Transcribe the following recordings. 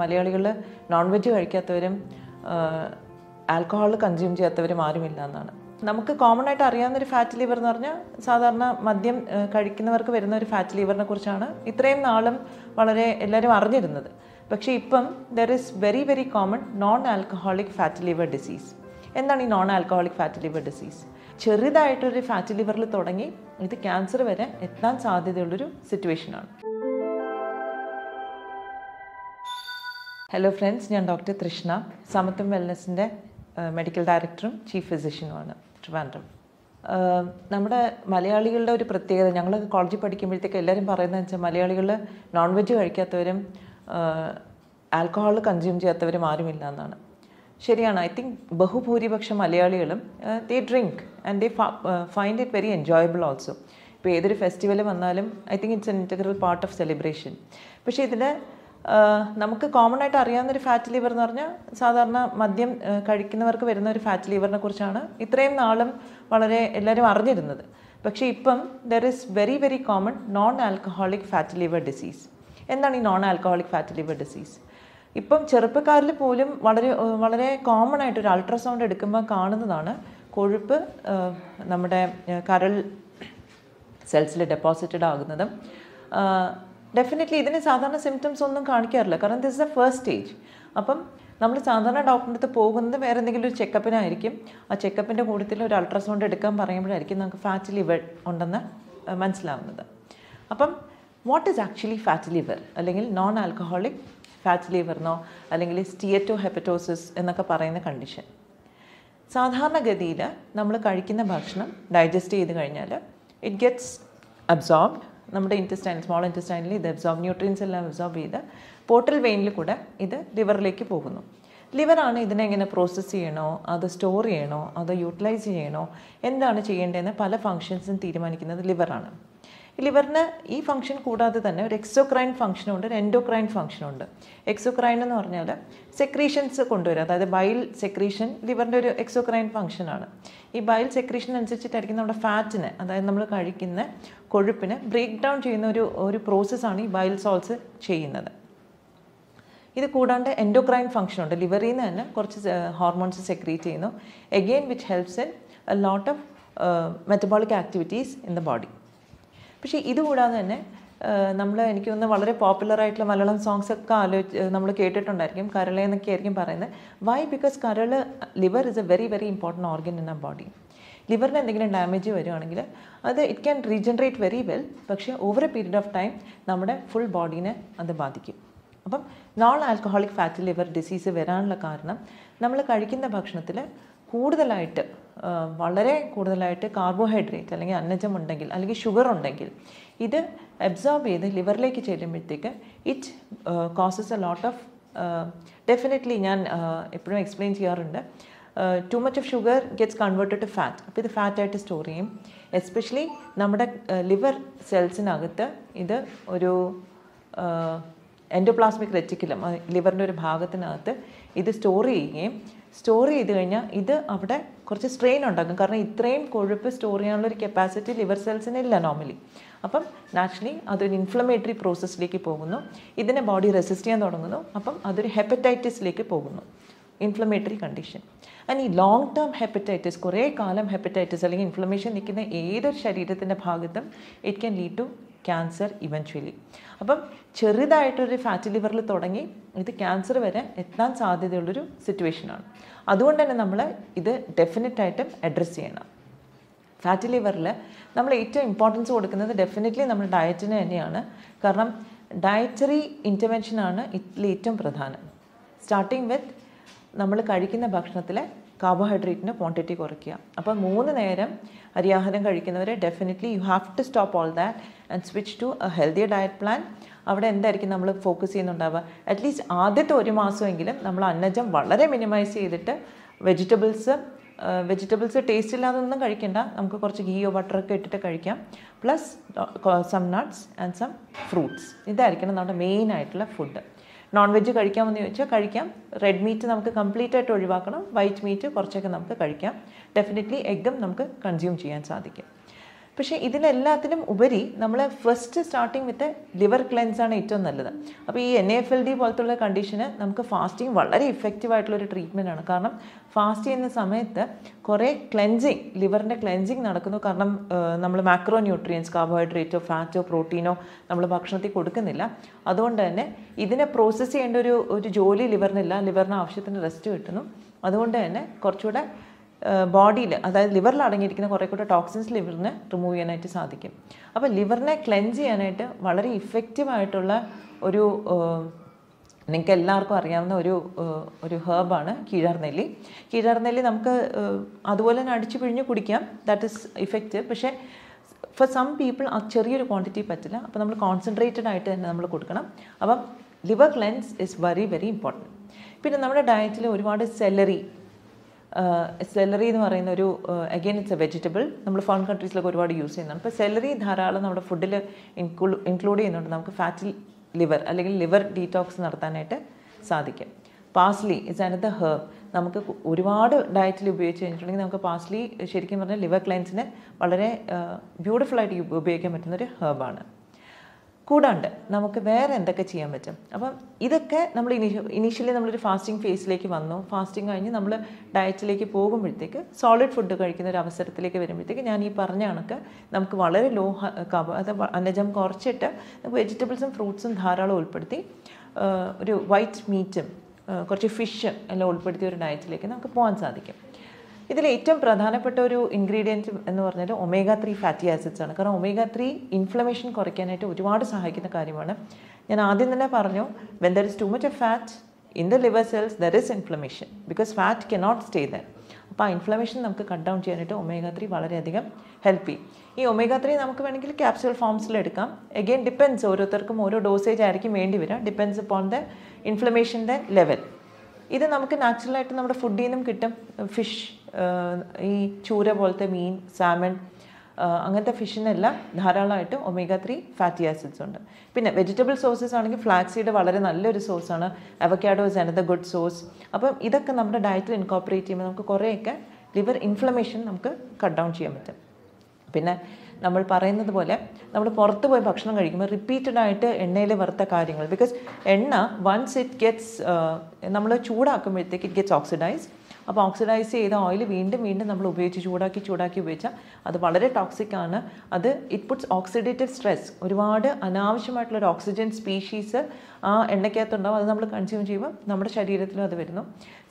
മലയാളികൾ non veg കഴിക്കാത്തവരും alcohol consume ചെയ്യാത്തവരും ആരുമില്ല എന്നാണ് നമുക്ക് കോമൺ ആയിട്ട് അറിയാവുന്ന ഒരു ഫാറ്റ് ലിവർ എന്ന് പറഞ്ഞാൽ സാധാരണ മദ്യം കഴിക്കുന്നവർക്ക് വരുന്ന ഒരു ഫാറ്റ് ലിവറിനെ കുറിച്ചാണ് ഇത്രയും നാളും വളരെ എല്ലാവരും അറിഞ്ഞിരുന്നത് പക്ഷേ ഇപ്പം there is very very common non alcoholic fat liver disease എന്താണ് ഈ non alcoholic fat liver disease ചെറുതായിട്ടൊരു ഫാറ്റ് ലിവറിൽ തുടങ്ങി ഇത് ക്യാൻസർ വരെ എത്താൻ സാധ്യതയുള്ളൊരു സിറ്റുവേഷനാണ് ഹലോ ഫ്രണ്ട്സ് ഞാൻ ഡോക്ടർ തൃഷ്ണ സമത്വം വെൽനസിൻ്റെ മെഡിക്കൽ ഡയറക്ടറും ചീഫ് ഫിസിഷ്യനുമാണ് ട്രിവാൻഡ്രം നമ്മുടെ മലയാളികളുടെ ഒരു പ്രത്യേകത ഞങ്ങൾ കോളേജിൽ പഠിക്കുമ്പോഴത്തേക്ക് എല്ലാവരും പറയുന്നത് വെച്ചാൽ മലയാളികൾ നോൺ വെജ് കഴിക്കാത്തവരും ആൽക്കഹോൾ കൺസ്യൂം ചെയ്യാത്തവരും ആരുമില്ല എന്നാണ് ശരിയാണ് ഐ തിങ്ക് ബഹുഭൂരിപക്ഷം മലയാളികളും they drink and they find it very enjoyable also ഇപ്പോൾ ഏതൊരു ഫെസ്റ്റിവൽ വന്നാലും I think it's an integral part of celebration പക്ഷേ ഇതിൻ്റെ നമുക്ക് കോമൺ ആയിട്ട് അറിയാവുന്ന ഒരു ഫാറ്റ് ലിവർ എന്ന് പറഞ്ഞാൽ സാധാരണ മദ്യം കഴിക്കുന്നവർക്ക് വരുന്ന ഒരു ഫാറ്റ് ലിവറിനെ കുറിച്ചാണ് ഇത്രയും നാളും വളരെ എല്ലാവരും അറിഞ്ഞിരുന്നത് പക്ഷേ ഇപ്പം there is very very common non alcoholic fat liver disease എന്താണ് ഈ non alcoholic fat liver disease ഇപ്പം ചെറുപ്പക്കാരിൽ പോലും വളരെ വളരെ കോമൺ ആയിട്ട് ഒരു അൾട്രാസൗണ്ട് എടുക്കുമ്പോൾ കാണുന്നതാണ് കൊഴുപ്പ് നമ്മുടെ കരൾ സെൽസിൽ ഡെപ്പോസിറ്റഡ് ആകുന്നതും ഡെഫിനറ്റ്ലി ഇതിന് സാധാരണ സിംറ്റംസ് ഒന്നും കാണിക്കാറില്ല കാരണം this is a first stage അപ്പം നമ്മൾ സാധാരണ ഡോക്ടറിൻ്റെ അടുത്ത് പോകുന്നത് വേറെ എന്തെങ്കിലും ഒരു ചെക്കപ്പിനായിരിക്കും ആ ചെക്കപ്പിൻ്റെ കൂട്ടത്തിൽ ഒരു അൾട്രാസൗണ്ട് എടുക്കാൻ പറയുമ്പോഴായിരിക്കും നമുക്ക് ഫാറ്റ് ലിവർ ഉണ്ടെന്ന് മനസ്സിലാവുന്നത് അപ്പം what is actually fat liver അല്ലെങ്കിൽ നോൺ ആൽക്കഹോളിക് ഫാറ്റ് ലിവറിനോ അല്ലെങ്കിൽ സ്റ്റിയറ്റോ ഹെപ്പറ്റോസിസ് എന്നൊക്കെ പറയുന്ന കണ്ടീഷൻ സാധാരണഗതിയിൽ നമ്മൾ കഴിക്കുന്ന ഭക്ഷണം ഡൈജസ്റ്റ് ചെയ്ത് കഴിഞ്ഞാൽ ഇറ്റ് ഗെറ്റ്സ് അബ്സോർബ്ഡ് നമ്മുടെ ഇൻറ്റസ്റ്റൈൻ സ്മോൾ ഇൻറ്റസ്റ്റൈനിൽ ഇത് അബ്സോർബ് ന്യൂട്രിയൻസ് എല്ലാം അബ്സോർബ് ചെയ്ത് പോർട്ടൽ വെയിനിൽ കൂടെ ഇത് ലിവറിലേക്ക് പോകുന്നു ലിവറാണ് ഇതിനെ എങ്ങനെ പ്രോസസ്സ് ചെയ്യണോ അത് സ്റ്റോർ ചെയ്യണോ അത് യൂട്ടിലൈസ് ചെയ്യണോ എന്താണ് ചെയ്യേണ്ടതെന്ന് പല ഫങ്ഷൻസും തീരുമാനിക്കുന്നത് ലിവറാണ് ലിവറിന് ഈ ഫംഗ്ഷൻ കൂടാതെ തന്നെ ഒരു എക്സോക്രൈൻ ഫംഗ്ഷനുണ്ട് ഒരു എൻഡോക്രൈൻ ഫംഗ്ഷനുണ്ട് എക്സോക്രൈൻ എന്ന് പറഞ്ഞാൽ സെക്രീഷൻസ് കൊണ്ടുവരിക അതായത് ബൈൽ സെക്രീഷൻ ലിവറിൻ്റെ ഒരു എക്സോക്രൈൻ ഫംഗ്ഷനാണ് ഈ ബൈൽ സെക്രീഷൻ അനുസരിച്ചിട്ടായിരിക്കും നമ്മുടെ ഫാറ്റിനെ അതായത് നമ്മൾ കഴിക്കുന്ന കൊഴുപ്പിനെ ബ്രേക്ക് ഡൗൺ ചെയ്യുന്ന ഒരു ഒരു പ്രോസസ്സാണ് ഈ ബൈൽ സോൾസ് ചെയ്യുന്നത് ഇത് കൂടാണ്ട് എൻഡോക്രൈൻ ഫംഗ്ഷനുണ്ട് ഉണ്ട് ലിവറിൽ നിന്ന് തന്നെ കുറച്ച് ഹോർമോൺസ് സെക്രീറ്റ് ചെയ്യുന്നു again which helps in a lot of metabolic activities in the body പക്ഷേ ഇതുകൂടാതെ തന്നെ നമ്മൾ എനിക്ക് തോന്നുന്നു വളരെ പോപ്പുലർ ആയിട്ടുള്ള മലയാളം സോങ്സ് ഒക്കെ ആലോചിച്ച് നമ്മൾ കേട്ടിട്ടുണ്ടായിരിക്കും കരള എന്നൊക്കെ ആയിരിക്കും പറയുന്നത് വൈ ബിക്കോസ് കരൾ liver is a very very important organ in a body ലിവറിന് എന്തെങ്കിലും ഡാമേജ് വരുവാണെങ്കിൽ അത് it can regenerate very well പക്ഷേ over a period of time നമ്മുടെ ഫുൾ ബോഡീനെ അത് ബാധിക്കും അപ്പം non alcoholic fatty liver disease വരാനുള്ള കാരണം നമ്മൾ കഴിക്കുന്ന ഭക്ഷണത്തിൽ കൂടുതലായിട്ട് വളരെ കൂടുതലായിട്ട് കാർബോഹൈഡ്രേറ്റ് അല്ലെങ്കിൽ അന്നജം ഉണ്ടെങ്കിൽ അല്ലെങ്കിൽ ഷുഗർ ഉണ്ടെങ്കിൽ ഇത് അബ്സോർബ് ചെയ്ത് ലിവറിലേക്ക് ചെല്ലുമ്പോഴത്തേക്ക് it causes a lot of definitely ഞാൻ എപ്പോഴും എക്സ്പ്ലെയിൻ ചെയ്യാറുണ്ട് too much of sugar gets converted to fat അപ്പോൾ ഇത് ഫാറ്റായിട്ട് സ്റ്റോർ ചെയ്യും എസ്പെഷ്യലി നമ്മുടെ ലിവർ സെൽസിനകത്ത് ഇത് ഒരു എൻഡോപ്ലാസ്മിക് റെറ്റിക്കുലം ലിവറിൻ്റെ ഒരു ഭാഗത്തിനകത്ത് ഇത് സ്റ്റോർ ചെയ്യുകയും സ്റ്റോർ ചെയ്ത് കഴിഞ്ഞാൽ ഇത് അവിടെ കുറച്ച് സ്ട്രെയിൻ ഉണ്ടാക്കും കാരണം ഇത്രയും കൊഴുപ്പ് സ്റ്റോർ ചെയ്യാനുള്ള ഒരു കപ്പാസിറ്റി ലിവർ സെൽസിനില്ല നോർമലി അപ്പം നാച്ചുറലി അതൊരു ഇൻഫ്ലമേറ്ററി പ്രോസസ്സിലേക്ക് പോകുന്നു ഇതിനെ ബോഡി റെസിസ്റ്റ് ചെയ്യാൻ തുടങ്ങുന്നു അപ്പം അതൊരു ഹെപ്പറ്റൈറ്റിസിലേക്ക് പോകുന്നു ഇൻഫ്ലമേറ്ററി കണ്ടീഷൻ ആൻഡ് ഈ ലോങ് ടേം ഹെപ്പറ്റൈറ്റിസ് കുറേ കാലം ഹെപ്പറ്റൈറ്റിസ് അല്ലെങ്കിൽ ഇൻഫ്ലമേഷൻ നിൽക്കുന്ന ഏതൊരു ശരീരത്തിൻ്റെ ഭാഗത്തും it can lead to cancer eventually അപ്പം ചെറുതായിട്ടൊരു ഫാറ്റ് ലിവറിൽ തുടങ്ങി ഇത് ക്യാൻസർ വരെ എത്താൻ സാധ്യതയുള്ളൊരു സിറ്റുവേഷനാണ് അതുകൊണ്ട് തന്നെ നമ്മൾ ഇത് ഡെഫിനറ്റായിട്ടും അഡ്രസ്സ് ചെയ്യണം ഫാറ്റ് ലിവറിൽ നമ്മൾ ഏറ്റവും ഇമ്പോർട്ടൻസ് കൊടുക്കുന്നത് ഡെഫിനറ്റ്ലി നമ്മൾ ഡയറ്റിന് തന്നെയാണ് കാരണം ഡയറ്ററി ഇൻ്റർവെൻഷനാണ് ഇതിൽ ഏറ്റവും പ്രധാനം സ്റ്റാർട്ടിങ് വിത്ത് നമ്മൾ കഴിക്കുന്ന ഭക്ഷണത്തിലെ കാർബോഹൈഡ്രേറ്റിൻ്റെ ക്വാണ്ടിറ്റി കുറയ്ക്കുക അപ്പോൾ മൂന്ന് നേരം അരിയാഹാരം കഴിക്കുന്നവരെ definitely you have to stop all that and switch to a healthier diet plan അവിടെ എന്തായിരിക്കും നമ്മൾ ഫോക്കസ് ചെയ്യുന്നുണ്ടാവുക അറ്റ്ലീസ്റ്റ് ആദ്യത്തെ ഒരു മാസമെങ്കിലും നമ്മൾ അന്നജം വളരെ മിനിമൈസ് ചെയ്തിട്ട് വെജിറ്റബിൾസ് വെജിറ്റബിൾസ് ടേസ്റ്റ് ഇല്ലാതൊന്നും കഴിക്കണ്ട നമുക്ക് കുറച്ച് ഗീയോ ബട്ടറൊക്കെ ഇട്ടിട്ട് കഴിക്കാം plus some nuts and some fruits ഇതായിരിക്കണം നമ്മുടെ മെയിനായിട്ടുള്ള ആയിട്ടുള്ള ഫുഡ് നോൺ വെജ് കഴിക്കാമെന്ന് ചോദിച്ചാൽ കഴിക്കാം റെഡ് മീറ്റ് നമുക്ക് കംപ്ലീറ്റ് ആയിട്ട് ഒഴിവാക്കണം വൈറ്റ് മീറ്റ് കുറച്ചൊക്കെ നമുക്ക് കഴിക്കാം ഡെഫിനറ്റ്ലി എഗ്ഗും നമുക്ക് കൺസ്യൂം ചെയ്യാൻ സാധിക്കും പക്ഷേ ഇതിനെല്ലാത്തിനും ഉപരി നമ്മൾ first starting with liver cleanse ആണ് ഏറ്റവും നല്ലത് അപ്പോൾ ഈ എൻ എഫ് എൽ ഡി പോലത്തുള്ള കണ്ടീഷന് നമുക്ക് ഫാസ്റ്റിംഗ് വളരെ ഇഫക്റ്റീവ് ആയിട്ടുള്ളൊരു ട്രീറ്റ്മെൻ്റ് ആണ് കാരണം ഫാസ്റ്റ് ചെയ്യുന്ന സമയത്ത് കുറേ ക്ലെൻസിങ് ലിവറിൻ്റെ ക്ലെൻസിങ് നടക്കുന്നു കാരണം നമ്മൾ മാക്രോ ന്യൂട്രിയൻസ് കാർബോഹൈഡ്രേറ്റോ ഫാറ്റോ പ്രോട്ടീനോ നമ്മൾ ഭക്ഷണത്തിൽ കൊടുക്കുന്നില്ല അതുകൊണ്ട് തന്നെ ഇതിനെ പ്രോസസ്സ് ചെയ്യേണ്ട ഒരു ഒരു ജോലി ലിവറിനില്ല ലിവറിന് ആവശ്യത്തിന് റെസ്റ്റ് കിട്ടുന്നു അതുകൊണ്ട് തന്നെ കുറച്ചുകൂടെ ബോഡിയിൽ അതായത് ലിവറിൽ അടങ്ങിയിരിക്കുന്ന കുറേ കൂടെ ടോക്സിൻസ് ലിവറിനെ റിമൂവ് ചെയ്യാനായിട്ട് സാധിക്കും അപ്പോൾ ലിവറിനെ ക്ലെൻസ് ചെയ്യാനായിട്ട് വളരെ ഇഫക്റ്റീവായിട്ടുള്ള ഒരു നിങ്ങൾക്ക് എല്ലാവർക്കും അറിയാവുന്ന ഒരു ഒരു ഹേർബാണ് കീഴാർനെല്ലി കീഴാർനെല്ലി നമുക്ക് അതുപോലെ തന്നെ അടിച്ചു പിഴിഞ്ഞ് കുടിക്കാം ദാറ്റ് ഇസ് ഇഫക്റ്റീവ് പക്ഷേ ഫോർ സം പീപ്പിൾ ആ ചെറിയൊരു ക്വാണ്ടിറ്റി പറ്റില്ല അപ്പോൾ നമ്മൾ കോൺസെൻട്രേറ്റഡ് ആയിട്ട് തന്നെ നമ്മൾ കൊടുക്കണം അപ്പം liver cleanse is very very important പിന്നെ നമ്മുടെ ഡയറ്റിൽ ഒരുപാട് സെലറി സെലറി എന്ന് പറയുന്ന ഒരു അഗെയിൻ ഇറ്റ്സ് എ വെജിറ്റബിൾ നമ്മൾ ഫോൺ കൺട്രീസിലൊക്കെ ഒരുപാട് യൂസ് ചെയ്യുന്നുണ്ട് അപ്പോൾ സെലറി ധാരാളം നമ്മുടെ ഫുഡിൽ ഇൻക്ലൂഡ് ചെയ്യുന്നുണ്ട് നമുക്ക് ഫാറ്റിൽ ലിവർ അല്ലെങ്കിൽ ലിവർ ഡീറ്റോക്സ് നടത്താനായിട്ട് സാധിക്കും പാസ്ലി ഇസ് അനദർ ഹെർബ് നമുക്ക് ഒരുപാട് ഡയറ്റിൽ ഉപയോഗിച്ച് കഴിഞ്ഞിട്ടുണ്ടെങ്കിൽ നമുക്ക് പാസ്ലി ശരിക്കും പറഞ്ഞാൽ ലിവർ ക്ലൈൻസിന് വളരെ ബ്യൂട്ടിഫുൾ ആയിട്ട് ഉപയോഗിക്കാൻ പറ്റുന്ന ഒരു ഹെർബാണ് കൂടാണ്ട് നമുക്ക് വേറെ എന്തൊക്കെ ചെയ്യാൻ പറ്റും അപ്പം ഇതൊക്കെ നമ്മൾ ഇനി ഇനീഷ്യലി നമ്മളൊരു ഫാസ്റ്റിംഗ് ഫേസിലേക്ക് വന്നു ഫാസ്റ്റിംഗ് കഴിഞ്ഞ് നമ്മൾ ഡയറ്റിലേക്ക് പോകുമ്പോഴത്തേക്ക് സോളിഡ് ഫുഡ് കഴിക്കുന്ന ഒരു അവസരത്തിലേക്ക് വരുമ്പോഴത്തേക്ക് ഞാൻ ഈ പറഞ്ഞ കണക്ക് നമുക്ക് വളരെ ലോ കബ അത് അന്നജം കുറച്ചിട്ട് നമുക്ക് വെജിറ്റബിൾസും ഫ്രൂട്ട്സും ധാരാളം ഉൾപ്പെടുത്തി ഒരു വൈറ്റ് മീറ്റും കുറച്ച് ഫിഷ് എല്ലാം ഉൾപ്പെടുത്തിയ ഒരു ഡയറ്റിലേക്ക് നമുക്ക് പോകാൻ സാധിക്കും ഇതിൽ ഏറ്റവും പ്രധാനപ്പെട്ട ഒരു ഇൻഗ്രീഡിയൻറ്റ് എന്ന് പറഞ്ഞാൽ ഒമേഗ ത്രീ ഫാറ്റി ആസിഡ്സ് ആണ് കാരണം ഒമേഗ ത്രീ ഇൻഫ്ലമേഷൻ കുറയ്ക്കാനായിട്ട് ഒരുപാട് സഹായിക്കുന്ന കാര്യമാണ് ഞാൻ ആദ്യം തന്നെ പറഞ്ഞു when there is too much a fat in the liver cells there is inflammation because fat not stay there അപ്പോൾ ആ ഇൻഫ്ലമേഷൻ നമുക്ക് കട്ട് ഡൗൺ ചെയ്യാനായിട്ട് ഒമേഗ ത്രീ വളരെയധികം ഹെൽപ്പ് ചെയ്യും ഈ ഒമേഗ ത്രീ നമുക്ക് വേണമെങ്കിൽ ക്യാപ്സ്യൂൾ ഫോംസിൽ എടുക്കാം എഗെയിൻ ഡിപ്പെൻസ് ഓരോരുത്തർക്കും ഓരോ ഡോസേജ് ആയിരിക്കും വേണ്ടി വരിക ഡിപ്പെൻസ് അപ്പോൺ ദ ഇൻഫ്ലമേഷൻ്റെ ലെവൽ ഇത് നമുക്ക് നാച്ചുറലായിട്ട് നമ്മുടെ ഫുഡിൽ നിന്നും കിട്ടും ഫിഷ് ഈ ചൂര പോലത്തെ മീൻ സാമൺ അങ്ങനത്തെ ഫിഷിനെല്ലാം ധാരാളമായിട്ട് ഒമേഗ ത്രീ ഫാറ്റി ആസിഡ്സ് ഉണ്ട് പിന്നെ വെജിറ്റബിൾ സോസസ് ആണെങ്കിൽ ഫ്ലാക്സീഡ് വളരെ നല്ലൊരു സോസാണ് അവക്കാഡോ ഇസ് അനദർ ഗുഡ് സോസ് അപ്പം ഇതൊക്കെ നമ്മുടെ ഡയറ്റിൽ ഇൻകോപ്പറേറ്റ് ചെയ്യുമ്പോൾ നമുക്ക് കുറേയൊക്കെ ലിവർ ഇൻഫ്ലമേഷൻ നമുക്ക് കട്ട് ഡൗൺ ചെയ്യാൻ പറ്റും പിന്നെ നമ്മൾ പറയുന്നത് പോലെ നമ്മൾ പുറത്ത് പോയി ഭക്ഷണം കഴിക്കുമ്പോൾ റിപ്പീറ്റഡ് ആയിട്ട് എണ്ണയിൽ വറുത്ത കാര്യങ്ങൾ ബിക്കോസ് എണ്ണ വൺസ് ഇറ്റ് ഗെറ്റ്സ് നമ്മൾ ചൂടാക്കുമ്പോഴത്തേക്ക് ഇറ്റ് ഗെറ്റ്സ് ഓക്സിഡൈസ് അപ്പോൾ ഓക്സിഡൈസ് ചെയ്ത ഓയിൽ വീണ്ടും വീണ്ടും നമ്മൾ ഉപയോഗിച്ച് ചൂടാക്കി ചൂടാക്കി ഉപയോഗിച്ചാൽ അത് വളരെ ടോക്സിക് ആണ് അത് ഇറ്റ് പുട്സ് ഓക്സിഡേറ്റീവ് സ്ട്രെസ് ഒരുപാട് അനാവശ്യമായിട്ടുള്ള ഒരു ഓക്സിജൻ സ്പീഷീസ് ആ എണ്ണയ്ക്കകത്തുണ്ടാവും അത് നമ്മൾ കൺസ്യൂം ചെയ്യുമ്പോൾ നമ്മുടെ ശരീരത്തിലും അത് വരുന്നു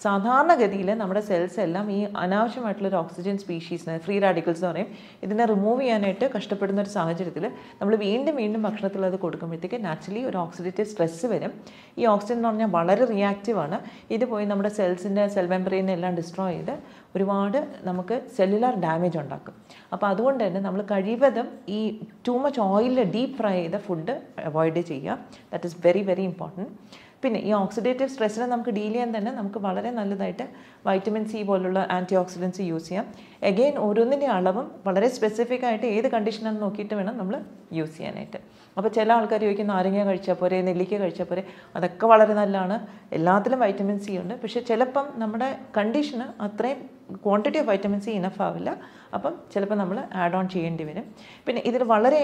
സാധാരണഗതിയിൽ നമ്മുടെ സെൽസ് എല്ലാം ഈ അനാവശ്യമായിട്ടുള്ള ഒരു ഓക്സിജൻ സ്പീഷീസ് ഫ്രീ റാഡിക്കൽസ് എന്ന് പറയും ഇതിനെ റിമൂവ് ചെയ്യാനായിട്ട് കഷ്ടപ്പെടുന്ന ഒരു സാഹചര്യത്തിൽ നമ്മൾ വീണ്ടും വീണ്ടും ഭക്ഷണത്തിൽ അത് കൊടുക്കുമ്പോഴത്തേക്ക് നാച്ചുറലി ഒരു ഓക്സിഡേറ്റീവ് സ്ട്രെസ് വരും ഈ ഓക്സിജൻ എന്ന് പറഞ്ഞാൽ വളരെ റിയാക്റ്റീവാണ് ഇത് പോയി നമ്മുടെ സെൽസിൻ്റെ സെൽ മെമ്പറിയിൽ എല്ലാം ഡിസ്ട്രോയ് ചെയ്ത് ഒരുപാട് നമുക്ക് സെല്ലുലാർ ഡാമേജ് ഉണ്ടാക്കും അപ്പോൾ അതുകൊണ്ട് തന്നെ നമ്മൾ കഴിവതും ഈ ടു മച്ച് ഓയിലിൽ ഡീപ്പ് ഫ്രൈ ചെയ്ത ഫുഡ് അവോയ്ഡ് ചെയ്യുക that is very very important പിന്നെ ഈ ഓക്സിഡേറ്റീവ് സ്ട്രെസ്സിനെ നമുക്ക് ഡീൽ ചെയ്യാൻ തന്നെ നമുക്ക് വളരെ നല്ലതായിട്ട് വൈറ്റമിൻ സി പോലുള്ള ആൻറ്റി ഓക്സിഡൻസ് യൂസ് ചെയ്യാം എഗെയിൻ ഓരോന്നിൻ്റെ അളവും വളരെ സ്പെസിഫിക് ആയിട്ട് ഏത് കണ്ടീഷനാണെന്ന് നോക്കിയിട്ട് വേണം നമ്മൾ യൂസ് ചെയ്യാനായിട്ട് അപ്പോൾ ചില ആൾക്കാർ ചോദിക്കുന്ന നാരങ്ങ കഴിച്ചാൽ പോരെ നെല്ലിക്ക കഴിച്ചാൽ പോരെ അതൊക്കെ വളരെ നല്ലതാണ് എല്ലാത്തിലും വൈറ്റമിൻ സി ഉണ്ട് പക്ഷേ ചിലപ്പം നമ്മുടെ കണ്ടീഷന് അത്രയും quantity of vitamin C enough ആവില്ല അപ്പം ചിലപ്പോൾ നമ്മൾ ആഡ് ഓൺ ചെയ്യേണ്ടി വരും പിന്നെ ഇതിൽ വളരെ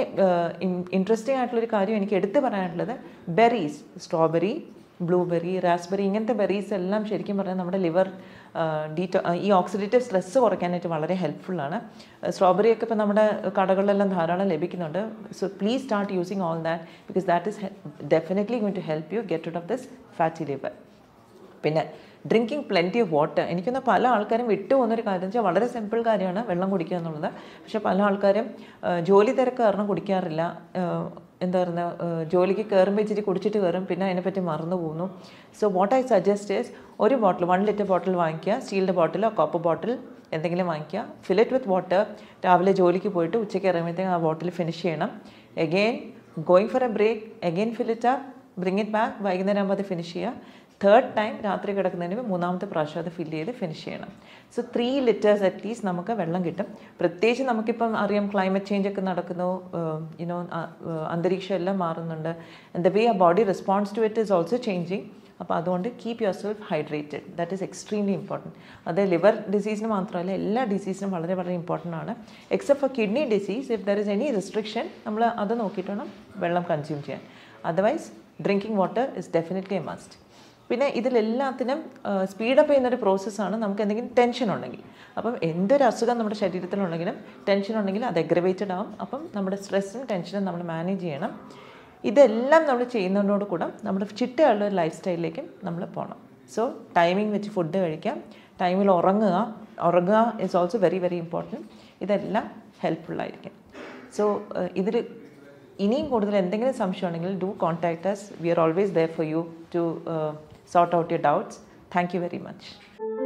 ഇൻട്രസ്റ്റിംഗ് ആയിട്ടുള്ളൊരു കാര്യം എനിക്ക് എടുത്തു പറയാനുള്ളത് ബെറീസ് സ്ട്രോബെറി ബ്ലൂബെറി റാസ്ബെറി ഇങ്ങനത്തെ ബെറീസ് എല്ലാം ശരിക്കും പറഞ്ഞാൽ നമ്മുടെ ലിവർ ഡീറ്റോ ഈ ഓക്സിഡേറ്റീവ് സ്ട്രെസ്സ് കുറയ്ക്കാനായിട്ട് വളരെ ഹെൽപ്ഫുള്ളാണ് സ്ട്രോബെറി ഒക്കെ ഇപ്പോൾ നമ്മുടെ കടകളിലെല്ലാം ധാരാളം ലഭിക്കുന്നുണ്ട് so please start using all that because that is definitely going to help you get out of this fatty liver പിന്നെ ഡ്രിങ്കിങ് പ്ലെൻറ്റി ഓഫ് വാട്ടർ എനിക്കൊന്ന് പല ആൾക്കാരും വിട്ടുപോകുന്നൊരു കാര്യം വെച്ചാൽ വളരെ സിമ്പിൾ കാര്യമാണ് വെള്ളം കുടിക്കുക എന്നുള്ളത് പക്ഷേ പല ആൾക്കാരും ജോലി തിരക്ക് കാരണം കുടിക്കാറില്ല എന്താ പറയുക ജോലിക്ക് കയറുമ്പോൾ ഇച്ചിരി കുടിച്ചിട്ട് കയറും പിന്നെ അതിനെപ്പറ്റി മറന്നു പോകുന്നു so what I suggest is ഒരു ബോട്ടിൽ വൺ ലിറ്റർ ബോട്ടിൽ വാങ്ങിക്കുക സ്റ്റീലിൻ്റെ ബോട്ടിലോ കോപ്പ് ബോട്ടിൽ എന്തെങ്കിലും വാങ്ങിക്കുക ഫിലറ്റ് വിത്ത് വാട്ടർ രാവിലെ ജോലിക്ക് പോയിട്ട് ഉച്ചയ്ക്ക് ഇറങ്ങുമ്പോഴത്തേക്കും ആ ബോട്ടിൽ ഫിനിഷ് ചെയ്യണം again going for a break again fill it bring it back വൈകുന്നേരം ആകുമ്പോൾ അത് ഫിനിഷ് ചെയ്യുക തേർഡ് ടൈം രാത്രി കിടക്കുന്നതിന് മൂന്നാമത്തെ പ്രാവശ്യം അത് ഫില്ല് ചെയ്ത് ഫിനിഷ് ചെയ്യണം സോ ത്രീ ലിറ്റേഴ്സ് അറ്റ്ലീസ്റ്റ് നമുക്ക് വെള്ളം കിട്ടും പ്രത്യേകിച്ച് നമുക്കിപ്പം അറിയാം ക്ലൈമറ്റ് ചേഞ്ച് ഒക്കെ നടക്കുന്നു യുനോ അന്തരീക്ഷം എല്ലാം മാറുന്നുണ്ട് ദ വേ ആ body response to it is also changing അപ്പോൾ അതുകൊണ്ട് keep yourself hydrated that is extremely important അത് ലിവർ ഡിസീസിന് മാത്രമല്ല എല്ലാ ഡിസീസിനും വളരെ വളരെ ഇമ്പോർട്ടൻ്റ് ആണ് except for kidney disease if there is any restriction നമ്മൾ അത് നോക്കിയിട്ട് വേണം വെള്ളം കൺസ്യൂം ചെയ്യാൻ otherwise drinking water is definitely a must പിന്നെ ഇതിലെല്ലാത്തിനും സ്പീഡപ്പ് ഒരു പ്രോസസ്സാണ് നമുക്ക് എന്തെങ്കിലും ടെൻഷൻ ഉണ്ടെങ്കിൽ അപ്പം എന്തൊരു അസുഖം നമ്മുടെ ശരീരത്തിലുണ്ടെങ്കിലും ടെൻഷൻ ഉണ്ടെങ്കിൽ അത് എഗ്രവേറ്റഡ് ആവും അപ്പം നമ്മുടെ സ്ട്രെസ്സും ടെൻഷനും നമ്മൾ മാനേജ് ചെയ്യണം ഇതെല്ലാം നമ്മൾ ചെയ്യുന്നതിനോട് കൂടെ നമ്മുടെ ചിട്ടയുള്ള ഒരു ലൈഫ് സ്റ്റൈലിലേക്കും നമ്മൾ പോകണം സോ ടൈമിംഗ് വെച്ച് ഫുഡ് കഴിക്കാം ടൈമിൽ ഉറങ്ങുക ഉറങ്ങുക is also very very important ഇതെല്ലാം ഹെൽപ്ഫുള്ളായിരിക്കും സോ ഇതിൽ ഇനിയും കൂടുതൽ എന്തെങ്കിലും സംശയം ഉണ്ടെങ്കിൽ do contact us we are always there for you to sort out your doubts. Thank you very much.